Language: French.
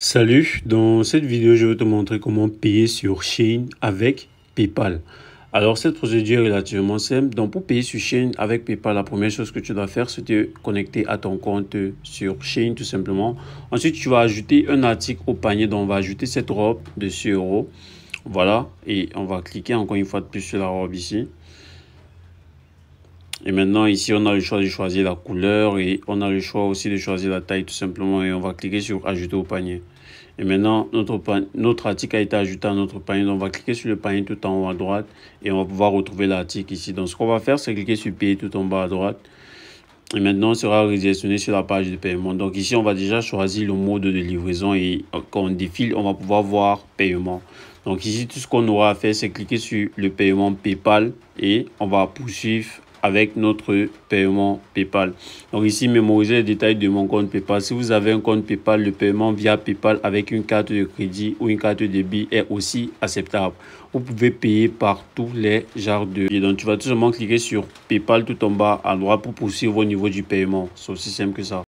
Salut, dans cette vidéo je vais te montrer comment payer sur chine avec PayPal. Alors cette procédure est relativement simple. Donc pour payer sur Shein avec PayPal, la première chose que tu dois faire c'est te connecter à ton compte sur Shein tout simplement. Ensuite tu vas ajouter un article au panier donc on va ajouter cette robe de 6 euros. Voilà et on va cliquer encore une fois de plus sur la robe ici. Et maintenant ici on a le choix de choisir la couleur et on a le choix aussi de choisir la taille tout simplement et on va cliquer sur ajouter au panier. Et maintenant notre, notre article a été ajouté à notre panier donc on va cliquer sur le panier tout en haut à droite et on va pouvoir retrouver l'article ici. Donc ce qu'on va faire c'est cliquer sur payer tout en bas à droite. Et maintenant, on sera redirectionné sur la page de paiement. Donc ici, on va déjà choisir le mode de livraison et quand on défile, on va pouvoir voir paiement. Donc ici, tout ce qu'on aura à faire, c'est cliquer sur le paiement PayPal et on va poursuivre avec notre paiement PayPal. Donc ici, mémoriser les détails de mon compte PayPal. Si vous avez un compte PayPal, le paiement via PayPal avec une carte de crédit ou une carte de débit est aussi acceptable. Vous pouvez payer par tous les genres de Donc tu vas tout simplement cliquer sur PayPal tout en bas à droite pour poursuivre au niveau du paiement. C'est aussi simple que ça.